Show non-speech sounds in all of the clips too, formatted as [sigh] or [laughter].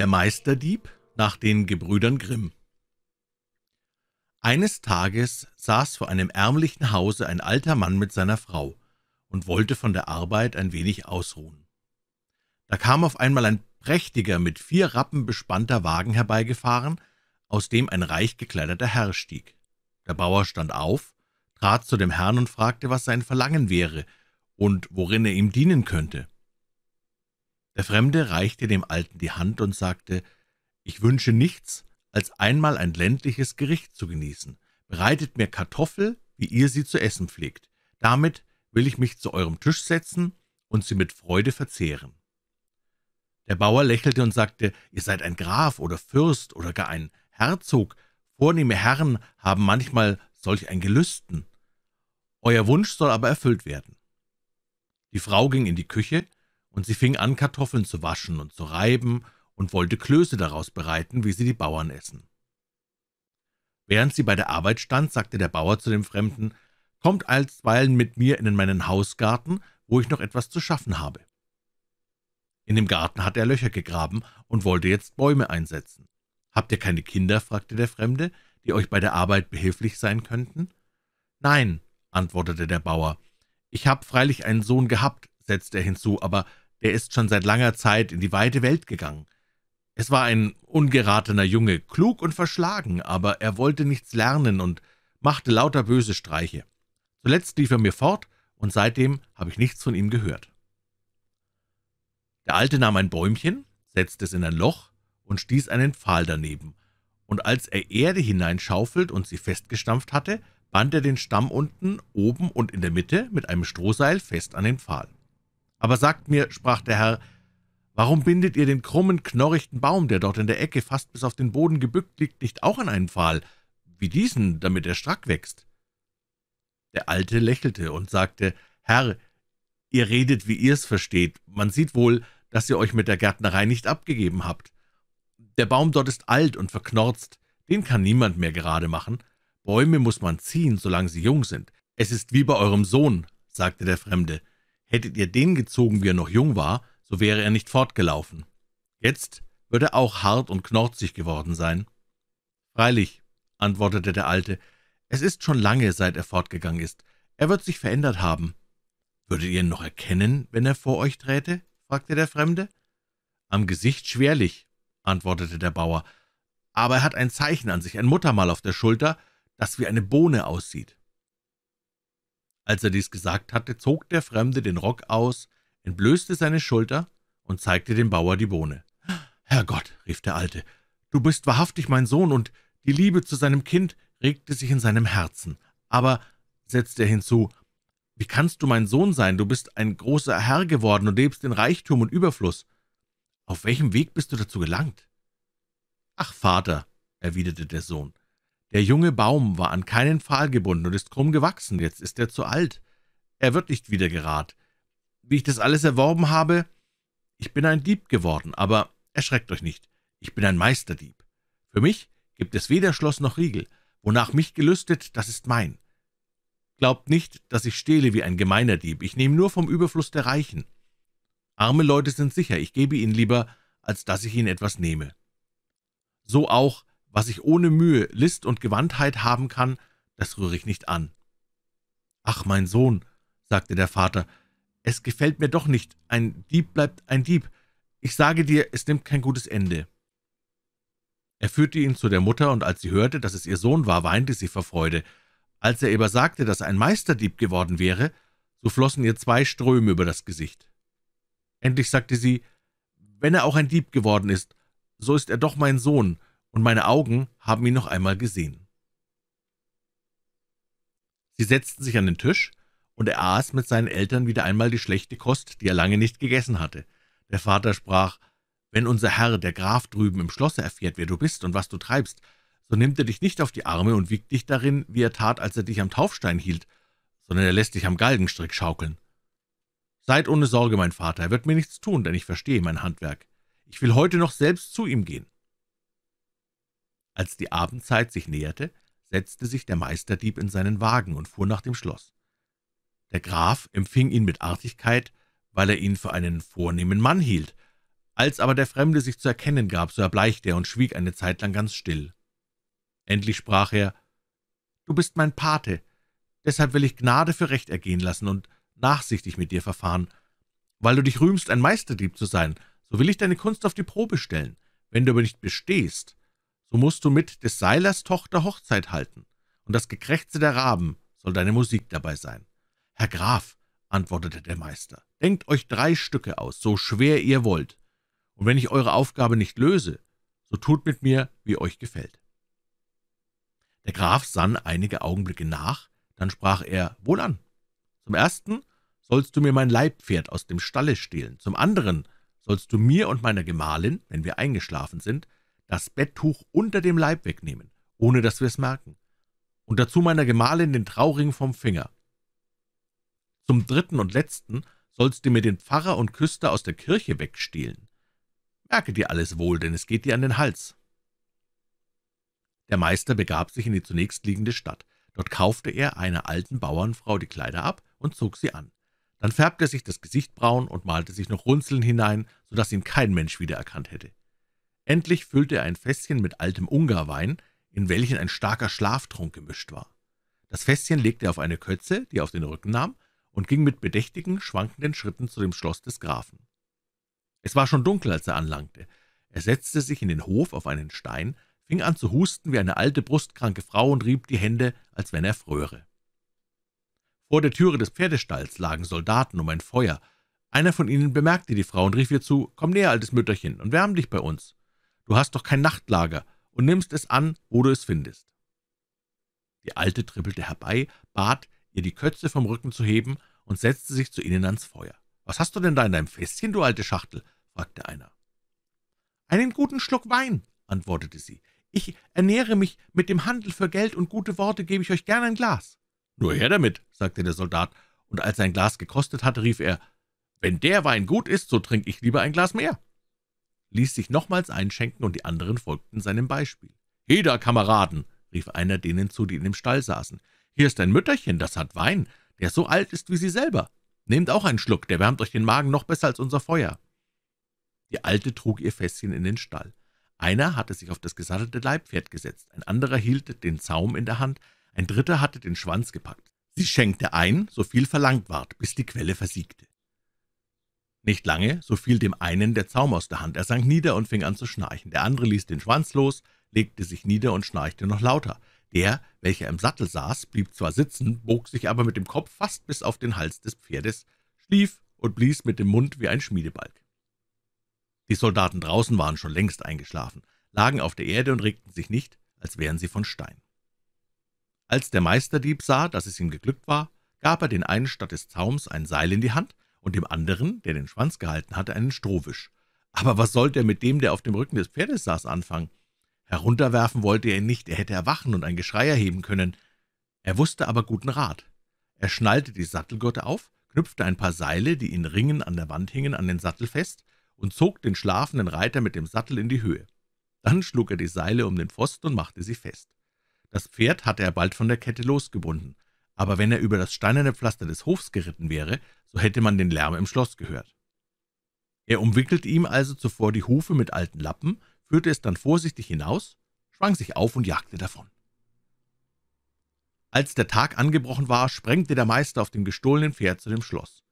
Der Meisterdieb nach den Gebrüdern Grimm Eines Tages saß vor einem ärmlichen Hause ein alter Mann mit seiner Frau und wollte von der Arbeit ein wenig ausruhen. Da kam auf einmal ein prächtiger, mit vier Rappen bespannter Wagen herbeigefahren, aus dem ein reich gekleideter Herr stieg. Der Bauer stand auf, trat zu dem Herrn und fragte, was sein Verlangen wäre und worin er ihm dienen könnte. Der Fremde reichte dem Alten die Hand und sagte, »Ich wünsche nichts, als einmal ein ländliches Gericht zu genießen. Bereitet mir Kartoffel, wie ihr sie zu essen pflegt. Damit will ich mich zu eurem Tisch setzen und sie mit Freude verzehren.« Der Bauer lächelte und sagte, »Ihr seid ein Graf oder Fürst oder gar ein Herzog. Vornehme Herren haben manchmal solch ein Gelüsten. Euer Wunsch soll aber erfüllt werden.« Die Frau ging in die Küche, und sie fing an, Kartoffeln zu waschen und zu reiben und wollte Klöße daraus bereiten, wie sie die Bauern essen. Während sie bei der Arbeit stand, sagte der Bauer zu dem Fremden, »Kommt alsweilen mit mir in meinen Hausgarten, wo ich noch etwas zu schaffen habe.« In dem Garten hatte er Löcher gegraben und wollte jetzt Bäume einsetzen. »Habt ihr keine Kinder?« fragte der Fremde, »die euch bei der Arbeit behilflich sein könnten?« »Nein«, antwortete der Bauer. »Ich habe freilich einen Sohn gehabt«, setzte er hinzu, »aber der ist schon seit langer Zeit in die weite Welt gegangen. Es war ein ungeratener Junge, klug und verschlagen, aber er wollte nichts lernen und machte lauter böse Streiche. Zuletzt lief er mir fort, und seitdem habe ich nichts von ihm gehört. Der Alte nahm ein Bäumchen, setzte es in ein Loch und stieß einen Pfahl daneben, und als er Erde hineinschaufelt und sie festgestampft hatte, band er den Stamm unten, oben und in der Mitte mit einem Strohseil fest an den Pfahl. Aber sagt mir, sprach der Herr, warum bindet ihr den krummen, knorrichten Baum, der dort in der Ecke fast bis auf den Boden gebückt liegt, nicht auch an einen Pfahl, wie diesen, damit er strack wächst? Der Alte lächelte und sagte, Herr, ihr redet, wie ihr's versteht, man sieht wohl, dass ihr euch mit der Gärtnerei nicht abgegeben habt. Der Baum dort ist alt und verknorzt, den kann niemand mehr gerade machen. Bäume muss man ziehen, solange sie jung sind. Es ist wie bei eurem Sohn, sagte der Fremde. Hättet ihr den gezogen, wie er noch jung war, so wäre er nicht fortgelaufen. Jetzt würde er auch hart und knorzig geworden sein. Freilich, antwortete der Alte, es ist schon lange, seit er fortgegangen ist. Er wird sich verändert haben. Würdet ihr ihn noch erkennen, wenn er vor euch träte? fragte der Fremde. Am Gesicht schwerlich, antwortete der Bauer, aber er hat ein Zeichen an sich, ein Muttermal auf der Schulter, das wie eine Bohne aussieht. Als er dies gesagt hatte, zog der Fremde den Rock aus, entblößte seine Schulter und zeigte dem Bauer die Bohne. »Herrgott«, rief der Alte, »du bist wahrhaftig mein Sohn«, und die Liebe zu seinem Kind regte sich in seinem Herzen. Aber, setzte er hinzu, »wie kannst du mein Sohn sein? Du bist ein großer Herr geworden und lebst in Reichtum und Überfluss. Auf welchem Weg bist du dazu gelangt?« »Ach, Vater«, erwiderte der Sohn, der junge Baum war an keinen Pfahl gebunden und ist krumm gewachsen, jetzt ist er zu alt. Er wird nicht wieder gerad. Wie ich das alles erworben habe, ich bin ein Dieb geworden, aber erschreckt euch nicht, ich bin ein Meisterdieb. Für mich gibt es weder Schloss noch Riegel, wonach mich gelüstet, das ist mein. Glaubt nicht, dass ich stehle wie ein gemeiner Dieb, ich nehme nur vom Überfluss der Reichen. Arme Leute sind sicher, ich gebe ihnen lieber, als dass ich ihnen etwas nehme. So auch was ich ohne Mühe, List und Gewandtheit haben kann, das rühre ich nicht an. »Ach, mein Sohn«, sagte der Vater, »es gefällt mir doch nicht. Ein Dieb bleibt ein Dieb. Ich sage dir, es nimmt kein gutes Ende.« Er führte ihn zu der Mutter, und als sie hörte, dass es ihr Sohn war, weinte sie vor Freude. Als er aber sagte, dass er ein Meisterdieb geworden wäre, so flossen ihr zwei Ströme über das Gesicht. Endlich sagte sie, »Wenn er auch ein Dieb geworden ist, so ist er doch mein Sohn, und meine Augen haben ihn noch einmal gesehen. Sie setzten sich an den Tisch, und er aß mit seinen Eltern wieder einmal die schlechte Kost, die er lange nicht gegessen hatte. Der Vater sprach, »Wenn unser Herr, der Graf drüben im Schlosse, erfährt, wer du bist und was du treibst, so nimmt er dich nicht auf die Arme und wiegt dich darin, wie er tat, als er dich am Taufstein hielt, sondern er lässt dich am Galgenstrick schaukeln. Seid ohne Sorge, mein Vater, er wird mir nichts tun, denn ich verstehe mein Handwerk. Ich will heute noch selbst zu ihm gehen. Als die Abendzeit sich näherte, setzte sich der Meisterdieb in seinen Wagen und fuhr nach dem Schloss. Der Graf empfing ihn mit Artigkeit, weil er ihn für einen vornehmen Mann hielt. Als aber der Fremde sich zu erkennen gab, so erbleichte er und schwieg eine Zeit lang ganz still. Endlich sprach er, »Du bist mein Pate, deshalb will ich Gnade für Recht ergehen lassen und nachsichtig mit dir verfahren. Weil du dich rühmst, ein Meisterdieb zu sein, so will ich deine Kunst auf die Probe stellen. Wenn du aber nicht bestehst, so musst du mit des Seilers Tochter Hochzeit halten, und das Gekrächze der Raben soll deine Musik dabei sein. Herr Graf, antwortete der Meister, denkt euch drei Stücke aus, so schwer ihr wollt, und wenn ich eure Aufgabe nicht löse, so tut mit mir, wie euch gefällt. Der Graf sann einige Augenblicke nach, dann sprach er, wohlan, zum ersten sollst du mir mein Leibpferd aus dem Stalle stehlen, zum anderen sollst du mir und meiner Gemahlin, wenn wir eingeschlafen sind, das Betttuch unter dem Leib wegnehmen, ohne dass wir es merken, und dazu meiner Gemahlin den Trauring vom Finger. Zum dritten und letzten sollst du mir den Pfarrer und Küster aus der Kirche wegstehlen. Merke dir alles wohl, denn es geht dir an den Hals.« Der Meister begab sich in die zunächst liegende Stadt. Dort kaufte er einer alten Bauernfrau die Kleider ab und zog sie an. Dann färbte er sich das Gesicht braun und malte sich noch Runzeln hinein, so dass ihn kein Mensch wiedererkannt hätte. Endlich füllte er ein Fässchen mit altem Ungarwein, in welchen ein starker Schlaftrunk gemischt war. Das Fässchen legte er auf eine Kötze, die er auf den Rücken nahm, und ging mit bedächtigen, schwankenden Schritten zu dem Schloss des Grafen. Es war schon dunkel, als er anlangte. Er setzte sich in den Hof auf einen Stein, fing an zu husten wie eine alte, brustkranke Frau und rieb die Hände, als wenn er fröre. Vor der Türe des Pferdestalls lagen Soldaten um ein Feuer. Einer von ihnen bemerkte die Frau und rief ihr zu, »Komm näher, altes Mütterchen, und wärm dich bei uns.« Du hast doch kein Nachtlager und nimmst es an, wo du es findest.« Die Alte trippelte herbei, bat, ihr die Kötze vom Rücken zu heben und setzte sich zu ihnen ans Feuer. »Was hast du denn da in deinem Fässchen, du alte Schachtel?« fragte einer. »Einen guten Schluck Wein«, antwortete sie. »Ich ernähre mich mit dem Handel für Geld und gute Worte gebe ich euch gern ein Glas.« »Nur her damit«, sagte der Soldat, und als er ein Glas gekostet hatte, rief er, »Wenn der Wein gut ist, so trinke ich lieber ein Glas mehr.« ließ sich nochmals einschenken, und die anderen folgten seinem Beispiel. »Heda, Kameraden!« rief einer denen zu, die in dem Stall saßen. »Hier ist ein Mütterchen, das hat Wein, der so alt ist wie sie selber. Nehmt auch einen Schluck, der wärmt euch den Magen noch besser als unser Feuer.« Die Alte trug ihr Fässchen in den Stall. Einer hatte sich auf das gesattelte Leibpferd gesetzt, ein anderer hielt den Zaum in der Hand, ein dritter hatte den Schwanz gepackt. Sie schenkte ein, so viel verlangt ward, bis die Quelle versiegte. Nicht lange, so fiel dem einen der Zaum aus der Hand. Er sank nieder und fing an zu schnarchen. Der andere ließ den Schwanz los, legte sich nieder und schnarchte noch lauter. Der, welcher im Sattel saß, blieb zwar sitzen, bog sich aber mit dem Kopf fast bis auf den Hals des Pferdes, schlief und blies mit dem Mund wie ein Schmiedebalg. Die Soldaten draußen waren schon längst eingeschlafen, lagen auf der Erde und regten sich nicht, als wären sie von Stein. Als der Meisterdieb sah, dass es ihm geglückt war, gab er den einen statt des Zaums ein Seil in die Hand, und dem anderen, der den Schwanz gehalten hatte, einen Strohwisch. Aber was sollte er mit dem, der auf dem Rücken des Pferdes saß, anfangen? Herunterwerfen wollte er ihn nicht, er hätte erwachen und ein Geschrei erheben können. Er wusste aber guten Rat. Er schnallte die Sattelgurte auf, knüpfte ein paar Seile, die in Ringen an der Wand hingen, an den Sattel fest und zog den schlafenden Reiter mit dem Sattel in die Höhe. Dann schlug er die Seile um den Pfosten und machte sie fest. Das Pferd hatte er bald von der Kette losgebunden, aber wenn er über das steinerne Pflaster des Hofs geritten wäre, so hätte man den Lärm im Schloss gehört. Er umwickelte ihm also zuvor die Hufe mit alten Lappen, führte es dann vorsichtig hinaus, schwang sich auf und jagte davon. Als der Tag angebrochen war, sprengte der Meister auf dem gestohlenen Pferd zu dem Schloss.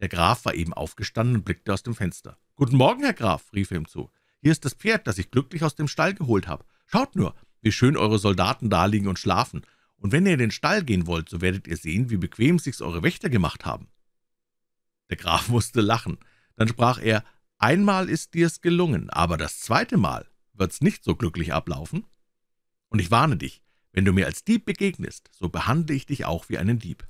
Der Graf war eben aufgestanden und blickte aus dem Fenster. »Guten Morgen, Herr Graf«, rief er ihm zu. »Hier ist das Pferd, das ich glücklich aus dem Stall geholt habe. Schaut nur, wie schön eure Soldaten da liegen und schlafen und wenn ihr in den Stall gehen wollt, so werdet ihr sehen, wie bequem sich's eure Wächter gemacht haben.« Der Graf [laughs] musste lachen. Dann sprach er, »Einmal ist dir's gelungen, aber das zweite Mal wird's nicht so glücklich ablaufen. Und ich warne dich, wenn du mir als Dieb begegnest, so behandle ich dich auch wie einen Dieb.«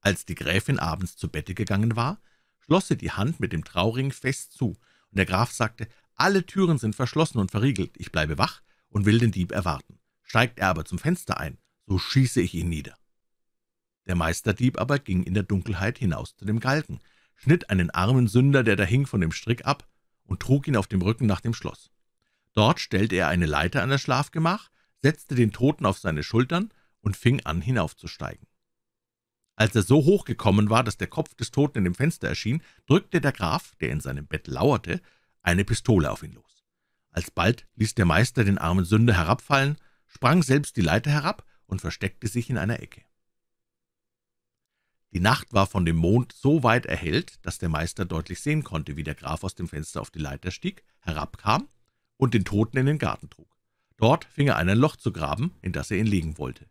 Als die Gräfin abends zu Bette gegangen war, schloss sie die Hand mit dem Trauring fest zu, und der Graf sagte, »Alle Türen sind verschlossen und verriegelt, ich bleibe wach und will den Dieb erwarten.« Steigt er aber zum Fenster ein, so schieße ich ihn nieder.« Der Meisterdieb aber ging in der Dunkelheit hinaus zu dem Galgen, schnitt einen armen Sünder, der da hing, von dem Strick ab und trug ihn auf dem Rücken nach dem Schloss. Dort stellte er eine Leiter an das Schlafgemach, setzte den Toten auf seine Schultern und fing an, hinaufzusteigen. Als er so hoch gekommen war, dass der Kopf des Toten in dem Fenster erschien, drückte der Graf, der in seinem Bett lauerte, eine Pistole auf ihn los. Alsbald ließ der Meister den armen Sünder herabfallen sprang selbst die Leiter herab und versteckte sich in einer Ecke. Die Nacht war von dem Mond so weit erhellt, dass der Meister deutlich sehen konnte, wie der Graf aus dem Fenster auf die Leiter stieg, herabkam und den Toten in den Garten trug. Dort fing er an, ein Loch zu graben, in das er ihn legen wollte.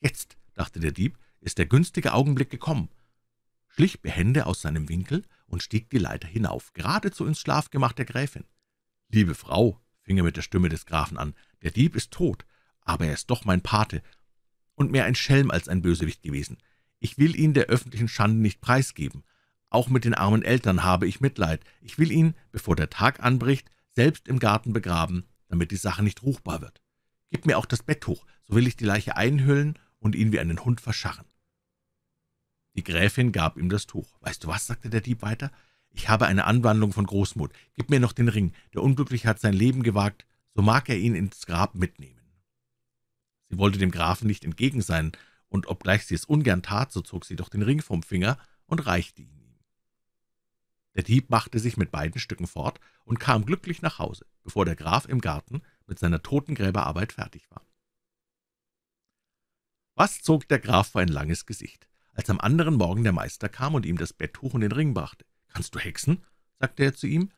»Jetzt«, dachte der Dieb, »ist der günstige Augenblick gekommen«, schlich behende aus seinem Winkel und stieg die Leiter hinauf, geradezu ins Schlafgemach der Gräfin. »Liebe Frau«, fing er mit der Stimme des Grafen an, »der Dieb ist tot, aber er ist doch mein Pate und mehr ein Schelm als ein Bösewicht gewesen. Ich will ihn der öffentlichen Schande nicht preisgeben. Auch mit den armen Eltern habe ich Mitleid. Ich will ihn, bevor der Tag anbricht, selbst im Garten begraben, damit die Sache nicht ruchbar wird. Gib mir auch das Bett hoch, so will ich die Leiche einhüllen und ihn wie einen Hund verscharren. Die Gräfin gab ihm das Tuch. »Weißt du was?« sagte der Dieb weiter. »Ich habe eine Anwandlung von Großmut. Gib mir noch den Ring. Der Unglückliche hat sein Leben gewagt. So mag er ihn ins Grab mitnehmen.« Sie wollte dem Grafen nicht entgegen sein, und obgleich sie es ungern tat, so zog sie doch den Ring vom Finger und reichte ihn ihm. Der Dieb machte sich mit beiden Stücken fort und kam glücklich nach Hause, bevor der Graf im Garten mit seiner Totengräberarbeit fertig war. Was zog der Graf für ein langes Gesicht, als am anderen Morgen der Meister kam und ihm das Betttuch und den Ring brachte. »Kannst du hexen?« sagte er zu ihm.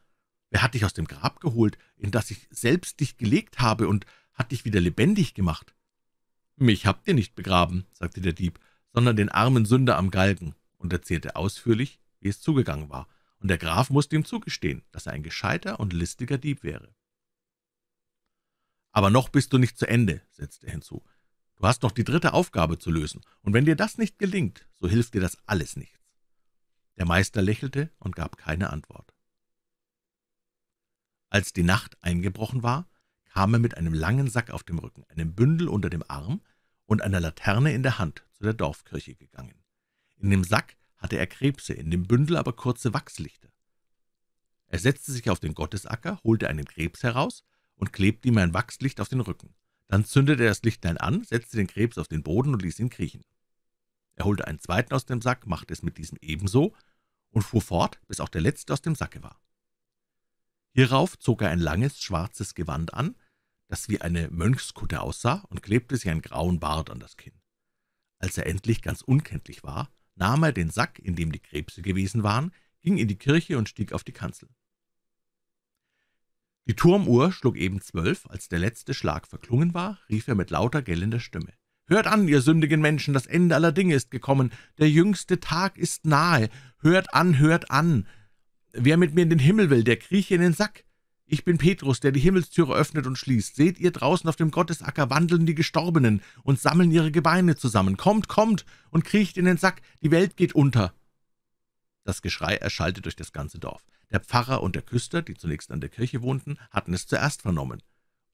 »Wer hat dich aus dem Grab geholt, in das ich selbst dich gelegt habe, und hat dich wieder lebendig gemacht? »Mich habt ihr nicht begraben«, sagte der Dieb, »sondern den armen Sünder am Galgen« und erzählte ausführlich, wie es zugegangen war, und der Graf musste ihm zugestehen, dass er ein gescheiter und listiger Dieb wäre. »Aber noch bist du nicht zu Ende«, setzte er hinzu. »Du hast noch die dritte Aufgabe zu lösen, und wenn dir das nicht gelingt, so hilft dir das alles nichts.« Der Meister lächelte und gab keine Antwort. Als die Nacht eingebrochen war, kam er mit einem langen Sack auf dem Rücken, einem Bündel unter dem Arm und einer Laterne in der Hand zu der Dorfkirche gegangen. In dem Sack hatte er Krebse, in dem Bündel aber kurze Wachslichter. Er setzte sich auf den Gottesacker, holte einen Krebs heraus und klebte ihm ein Wachslicht auf den Rücken. Dann zündete er das Lichtlein an, setzte den Krebs auf den Boden und ließ ihn kriechen. Er holte einen zweiten aus dem Sack, machte es mit diesem ebenso und fuhr fort, bis auch der letzte aus dem Sacke war. Hierauf zog er ein langes, schwarzes Gewand an, das wie eine Mönchskutte aussah, und klebte sich einen grauen Bart an das Kinn. Als er endlich ganz unkenntlich war, nahm er den Sack, in dem die Krebse gewesen waren, ging in die Kirche und stieg auf die Kanzel. Die Turmuhr schlug eben zwölf, als der letzte Schlag verklungen war, rief er mit lauter gellender Stimme. »Hört an, ihr sündigen Menschen, das Ende aller Dinge ist gekommen, der jüngste Tag ist nahe, hört an, hört an! Wer mit mir in den Himmel will, der krieche in den Sack! Ich bin Petrus, der die Himmelstüre öffnet und schließt. Seht ihr, draußen auf dem Gottesacker wandeln die Gestorbenen und sammeln ihre Gebeine zusammen. Kommt, kommt und kriecht in den Sack, die Welt geht unter.« Das Geschrei erschallte durch das ganze Dorf. Der Pfarrer und der Küster, die zunächst an der Kirche wohnten, hatten es zuerst vernommen.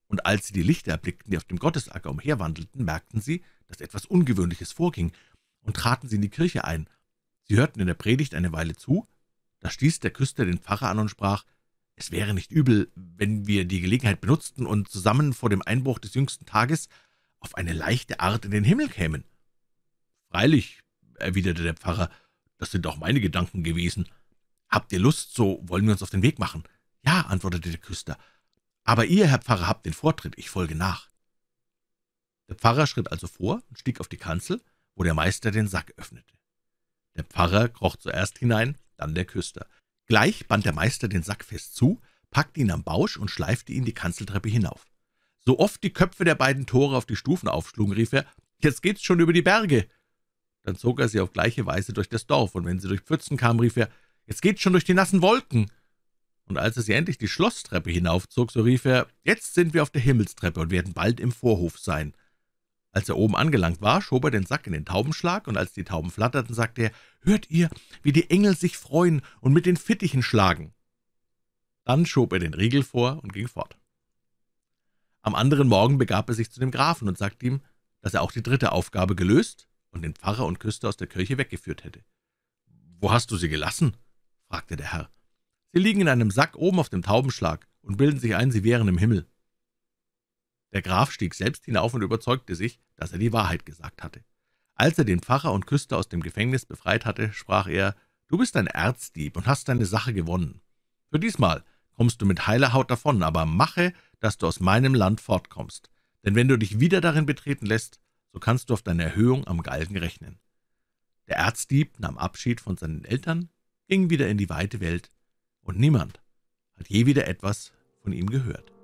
Und als sie die Lichter erblickten, die auf dem Gottesacker umherwandelten, merkten sie, dass etwas Ungewöhnliches vorging, und traten sie in die Kirche ein. Sie hörten in der Predigt eine Weile zu, da stieß der Küster den Pfarrer an und sprach, es wäre nicht übel, wenn wir die Gelegenheit benutzten und zusammen vor dem Einbruch des jüngsten Tages auf eine leichte Art in den Himmel kämen. Freilich, erwiderte der Pfarrer, das sind auch meine Gedanken gewesen. Habt ihr Lust, so wollen wir uns auf den Weg machen. Ja, antwortete der Küster. Aber ihr, Herr Pfarrer, habt den Vortritt, ich folge nach. Der Pfarrer schritt also vor und stieg auf die Kanzel, wo der Meister den Sack öffnete. Der Pfarrer kroch zuerst hinein, dann der Küster. Gleich band der Meister den Sack fest zu, packte ihn am Bausch und schleifte ihn die Kanzeltreppe hinauf. So oft die Köpfe der beiden Tore auf die Stufen aufschlugen, rief er, »Jetzt geht's schon über die Berge!« Dann zog er sie auf gleiche Weise durch das Dorf, und wenn sie durch Pfützen kam, rief er, »Jetzt geht's schon durch die nassen Wolken!« Und als er sie endlich die Schlosstreppe hinaufzog, so rief er, »Jetzt sind wir auf der Himmelstreppe und werden bald im Vorhof sein.« als er oben angelangt war, schob er den Sack in den Taubenschlag, und als die Tauben flatterten, sagte er, »Hört ihr, wie die Engel sich freuen und mit den Fittichen schlagen?« Dann schob er den Riegel vor und ging fort. Am anderen Morgen begab er sich zu dem Grafen und sagte ihm, dass er auch die dritte Aufgabe gelöst und den Pfarrer und Küster aus der Kirche weggeführt hätte. »Wo hast du sie gelassen?« fragte der Herr. »Sie liegen in einem Sack oben auf dem Taubenschlag und bilden sich ein, sie wären im Himmel.« der Graf stieg selbst hinauf und überzeugte sich, dass er die Wahrheit gesagt hatte. Als er den Pfarrer und Küster aus dem Gefängnis befreit hatte, sprach er, »Du bist ein Erzdieb und hast deine Sache gewonnen. Für diesmal kommst du mit heiler Haut davon, aber mache, dass du aus meinem Land fortkommst. Denn wenn du dich wieder darin betreten lässt, so kannst du auf deine Erhöhung am Galgen rechnen.« Der Erzdieb nahm Abschied von seinen Eltern, ging wieder in die weite Welt, und niemand hat je wieder etwas von ihm gehört.